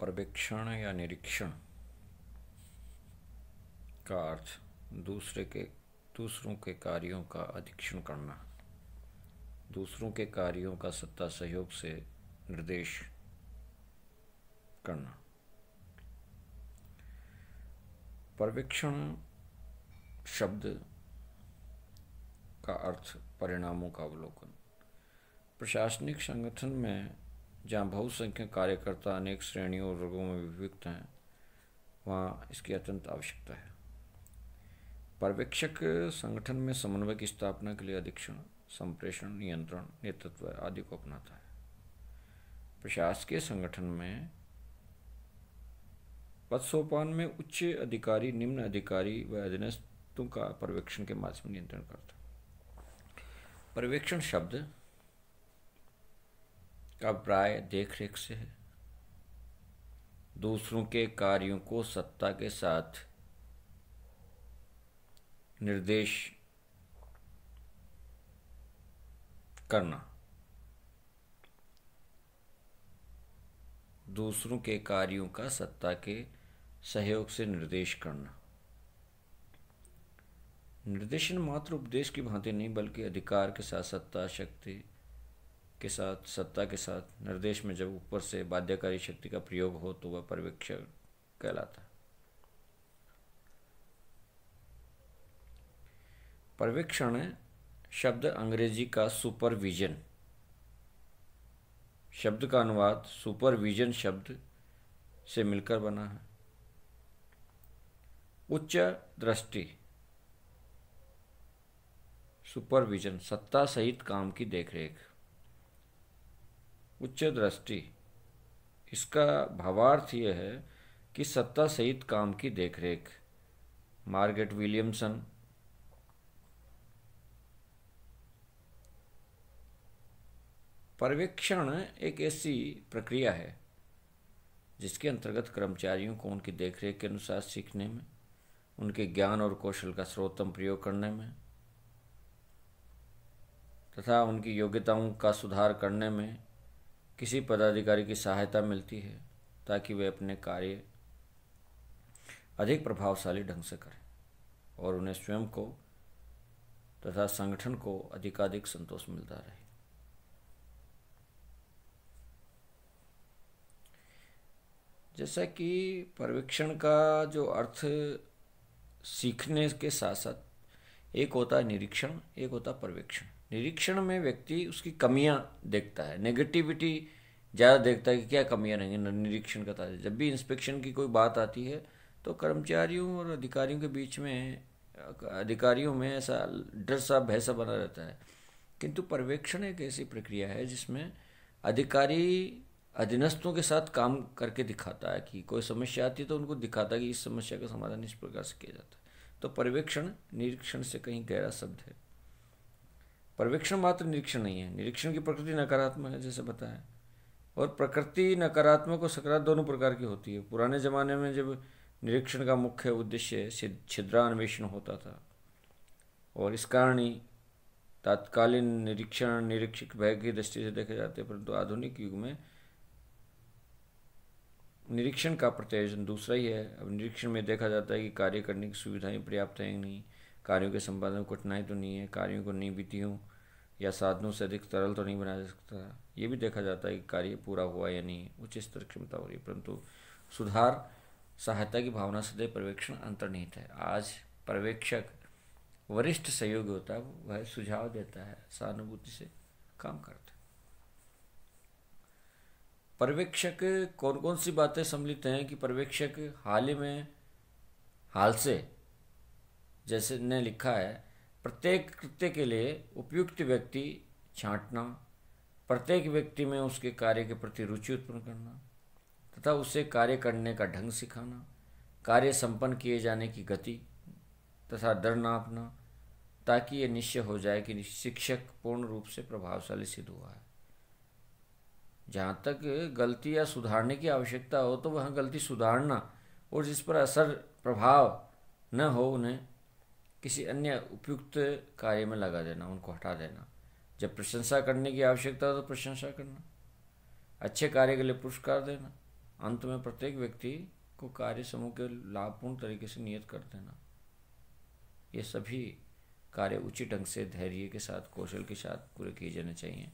पर्यवेक्षण या निरीक्षण का अर्थ दूसरे के दूसरों के कार्यों का अधीक्षण करना दूसरों के कार्यों का सत्ता सहयोग से निर्देश करना पर्यवेक्षण शब्द का अर्थ परिणामों का अवलोकन प्रशासनिक संगठन में जहाँ बहुसंख्यक कार्यकर्ता अनेक श्रेणियों और वर्गों में विविक्त हैं वहाँ इसकी अत्यंत आवश्यकता है पर्यवेक्षक संगठन में समन्वय की स्थापना के लिए अधीक्षण संप्रेषण नियंत्रण नेतृत्व आदि को अपनाता है प्रशासकीय संगठन में पद सोपान में उच्च अधिकारी निम्न अधिकारी व अधीनस्थों का पर्यवेक्षण के माध्यम नियंत्रण करता है पर्यवेक्षण शब्द का प्राय देख रेख से है दूसरों के कार्यों को सत्ता के साथ निर्देश करना दूसरों के कार्यों का सत्ता के सहयोग से निर्देश करना निर्देशन मात्र उपदेश की भांति नहीं बल्कि अधिकार के साथ सत्ता शक्ति के साथ सत्ता के साथ निर्देश में जब ऊपर से बाध्यकारी शक्ति का प्रयोग हो तो वह पर्यवेक्षक कहलाता है पर्यवेक्षण शब्द अंग्रेजी का सुपरविजन शब्द का अनुवाद सुपरविजन शब्द से मिलकर बना है उच्च दृष्टि सुपरविजन सत्ता सहित काम की देखरेख उच्च दृष्टि इसका भावार्थ यह है कि सत्ता सहित काम की देखरेख मार्गेट विलियमसन पर्यवेक्षण एक ऐसी प्रक्रिया है जिसके अंतर्गत कर्मचारियों को उनकी देखरेख के अनुसार सीखने में उनके ज्ञान और कौशल का सर्वोत्तम प्रयोग करने में तथा उनकी योग्यताओं का सुधार करने में किसी पदाधिकारी की सहायता मिलती है ताकि वे अपने कार्य अधिक प्रभावशाली ढंग से करें और उन्हें स्वयं को तथा संगठन को अधिकाधिक संतोष मिलता रहे जैसा कि परवेक्षण का जो अर्थ सीखने के साथ साथ एक होता है निरीक्षण एक होता है परवेक्षण निरीक्षण में व्यक्ति उसकी कमियां देखता है नेगेटिविटी ज़्यादा देखता है कि क्या कमियां रहेंगी निरीक्षण करता है जब भी इंस्पेक्शन की कोई बात आती है तो कर्मचारियों और अधिकारियों के बीच में अधिकारियों में ऐसा डर सा भय सा बना रहता है किंतु पर्यवेक्षण एक ऐसी प्रक्रिया है जिसमें अधिकारी अधीनस्थों के साथ काम करके दिखाता है कि कोई समस्या आती है तो उनको दिखाता है कि इस समस्या का समाधान इस प्रकार से किया जाता है तो पर्यवेक्षण निरीक्षण से कहीं गहरा शब्द है परवेक्षण मात्र निरीक्षण नहीं है निरीक्षण की प्रकृति नकारात्मक है जैसे बताया और प्रकृति नकारात्मक और सकारात्मक दोनों प्रकार की होती है पुराने ज़माने में जब निरीक्षण का मुख्य उद्देश्य छिद्रान्वेषण होता था और इस कारण ही तात्कालीन निरीक्षण निरीक्षक भय की दृष्टि से देखे जाते हैं परंतु आधुनिक युग में निरीक्षण का प्रत्यायोजन दूसरा ही है अब निरीक्षण में देखा जाता है कि कार्य करने की सुविधाएं पर्याप्त हैं कि नहीं कार्यों के संपादन में कठिनाई तो नहीं है कार्यों को नहीं विधियों या साधनों से अधिक तरल तो नहीं बनाया जा सकता ये भी देखा जाता है कि कार्य पूरा हुआ या नहीं उच्च स्तर क्षमता हो रही है परंतु सुधार सहायता की भावना सदैव पर्यवेक्षण अंतर्निहित है आज पर्यवेक्षक वरिष्ठ सहयोगी होता है वह सुझाव देता है सहानुभूति से काम करता है पर्यवेक्षक कौन कौन सी बातें सम्मिलित हैं कि पर्यवेक्षक हाल ही में हाल से जैसे ने लिखा है प्रत्येक कृत्य के लिए उपयुक्त व्यक्ति छांटना प्रत्येक व्यक्ति में उसके कार्य के प्रति रुचि उत्पन्न करना तथा उसे कार्य करने का ढंग सिखाना कार्य संपन्न किए जाने की गति तथा दर नापना ताकि ये निश्चय हो जाए कि शिक्षक पूर्ण रूप से प्रभावशाली सिद्ध हुआ है जहाँ तक गलती या सुधारने की आवश्यकता हो तो वहाँ गलती सुधारना और जिस पर असर प्रभाव न हो उन्हें किसी अन्य उपयुक्त कार्य में लगा देना उनको हटा देना जब प्रशंसा करने की आवश्यकता हो तो प्रशंसा करना अच्छे कार्य के लिए पुरस्कार देना अंत में प्रत्येक व्यक्ति को कार्य समूह के लाभपूर्ण तरीके से नियत कर देना ये सभी कार्य उचित ढंग से धैर्य के साथ कौशल के साथ पूरे किए जाने चाहिए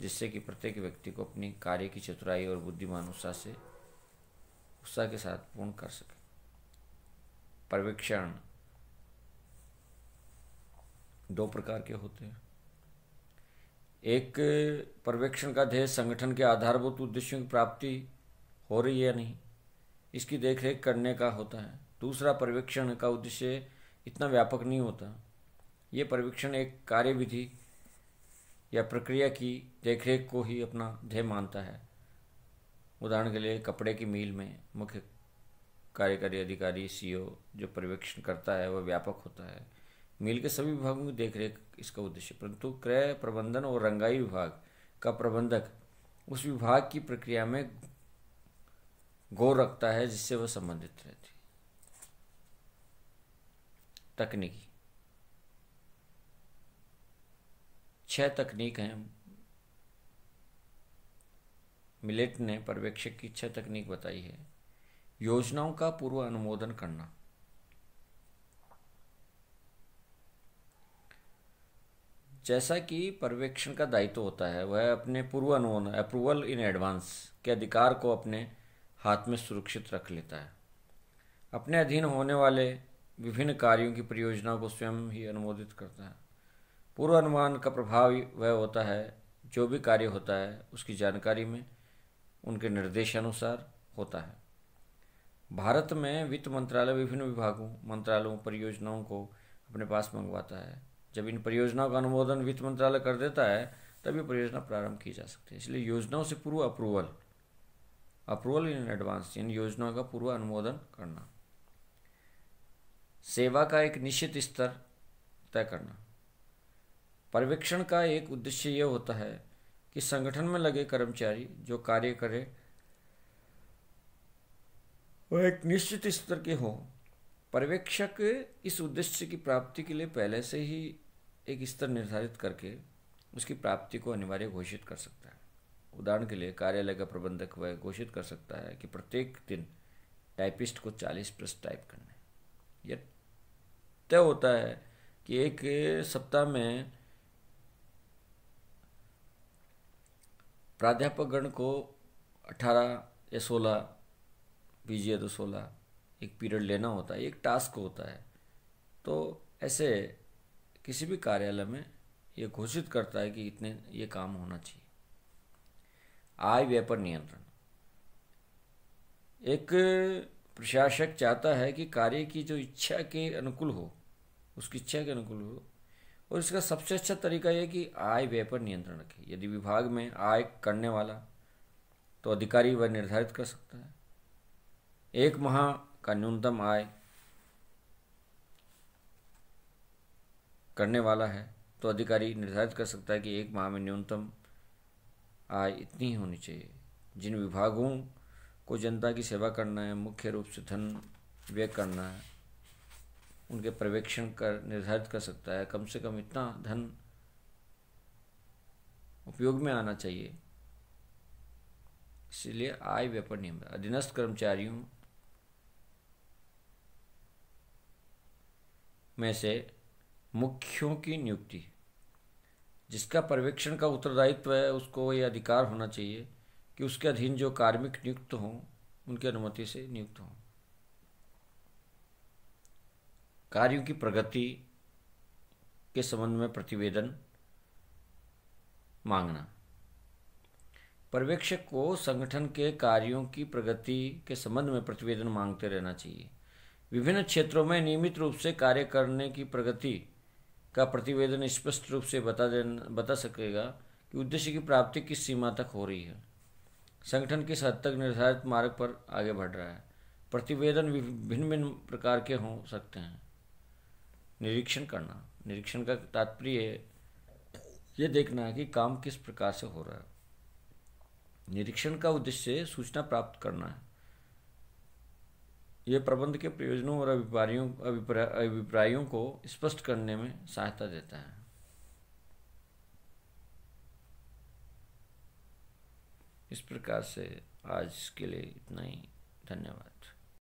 जिससे कि प्रत्येक व्यक्ति को अपनी कार्य की चतुराई और बुद्धिमान उत्साह से उत्साह के साथ पूर्ण कर सके पर्यवेक्षण दो प्रकार के होते हैं एक पर्यवेक्षण का ध्येय संगठन के आधारभूत उद्देश्यों की प्राप्ति हो रही है या नहीं इसकी देखरेख करने का होता है दूसरा पर्यवेक्षण का उद्देश्य इतना व्यापक नहीं होता ये पर्यवेक्षण एक कार्यविधि या प्रक्रिया की देखरेख को ही अपना ध्येय मानता है उदाहरण के लिए कपड़े की मील में मुख्य कार्यकारी अधिकारी सीईओ जो पर्यवेक्षण करता है वह व्यापक होता है मिल के सभी विभागों की देखरेख इसका उद्देश्य परंतु क्रय प्रबंधन और रंगाई विभाग का प्रबंधक उस विभाग की प्रक्रिया में गौर रखता है जिससे वह संबंधित रहती तकनीकी छह तकनीक हैं मिलेट ने पर्यवेक्षक की छह तकनीक बताई है योजनाओं का पूर्व अनुमोदन करना जैसा कि पर्यवेक्षण का दायित्व होता है वह अपने पूर्व अनुमान अप्रूवल इन एडवांस के अधिकार को अपने हाथ में सुरक्षित रख लेता है अपने अधीन होने वाले विभिन्न कार्यों की परियोजना को स्वयं ही अनुमोदित करता है पूर्व अनुमान का प्रभाव वह होता है जो भी कार्य होता है उसकी जानकारी में उनके निर्देशानुसार होता है भारत में वित्त मंत्रालय विभिन्न विभागों मंत्रालयों परियोजनाओं को अपने पास मंगवाता है जब इन परियोजनाओं का अनुमोदन वित्त मंत्रालय कर देता है तभी परियोजना प्रारंभ की जा सकती है इसलिए योजनाओं से पूर्व अप्रूवल अप्रूवल इन एडवांस इन योजनाओं का पूर्व अनुमोदन करना सेवा का एक निश्चित स्तर तय करना पर्यवेक्षण का एक उद्देश्य यह होता है कि संगठन में लगे कर्मचारी जो कार्य करे वह एक निश्चित स्तर के हों पर्यवेक्षक इस उद्देश्य की प्राप्ति के लिए पहले से ही एक स्तर निर्धारित करके उसकी प्राप्ति को अनिवार्य घोषित कर सकता है उदाहरण के लिए कार्यालय का प्रबंधक वह घोषित कर सकता है कि प्रत्येक दिन टाइपिस्ट को 40 प्रश्न टाइप करने यह तय होता है कि एक सप्ताह में प्राध्यापकगण को 18 या 16 या तो सोलह एक पीरियड लेना होता है एक टास्क होता है तो ऐसे किसी भी कार्यालय में ये घोषित करता है कि इतने ये काम होना चाहिए आय व्यय पर नियंत्रण एक प्रशासक चाहता है कि कार्य की जो इच्छा के अनुकूल हो उसकी इच्छा के अनुकूल हो और इसका सबसे अच्छा तरीका यह कि आय व्यय पर नियंत्रण रखे यदि विभाग में आय करने वाला तो अधिकारी वह निर्धारित कर सकता है एक माह का न्यूनतम आय करने वाला है तो अधिकारी निर्धारित कर सकता है कि एक माह में न्यूनतम आय इतनी ही होनी चाहिए जिन विभागों को जनता की सेवा करना है मुख्य रूप से धन व्यय करना है उनके पर्यवेक्षण कर निर्धारित कर सकता है कम से कम इतना धन उपयोग में आना चाहिए इसलिए आय व्यय पर नियम अधीनस्थ कर्मचारियों में से मुख्यों की नियुक्ति जिसका पर्यवेक्षण का उत्तरदायित्व है उसको ये अधिकार होना चाहिए कि उसके अधीन जो कार्मिक नियुक्त हों उनकी अनुमति से नियुक्त हों कार्यों की प्रगति के संबंध में प्रतिवेदन मांगना पर्यवेक्षक को संगठन के कार्यों की प्रगति के संबंध में प्रतिवेदन मांगते रहना चाहिए विभिन्न क्षेत्रों में नियमित रूप से कार्य करने की प्रगति का प्रतिवेदन स्पष्ट रूप से बता देना बता सकेगा कि उद्देश्य की प्राप्ति किस सीमा तक हो रही है संगठन किस हद तक निर्धारित मार्ग पर आगे बढ़ रहा है प्रतिवेदन भिन्न भिन्न प्रकार के हो सकते हैं निरीक्षण करना निरीक्षण का तात्पर्य ये देखना है कि काम किस प्रकार से हो रहा है निरीक्षण का उद्देश्य सूचना प्राप्त करना है ये प्रबंध के प्रयोजनों और अभिप्रायों अभिप्रायों को स्पष्ट करने में सहायता देता है इस प्रकार से आज के लिए इतना ही धन्यवाद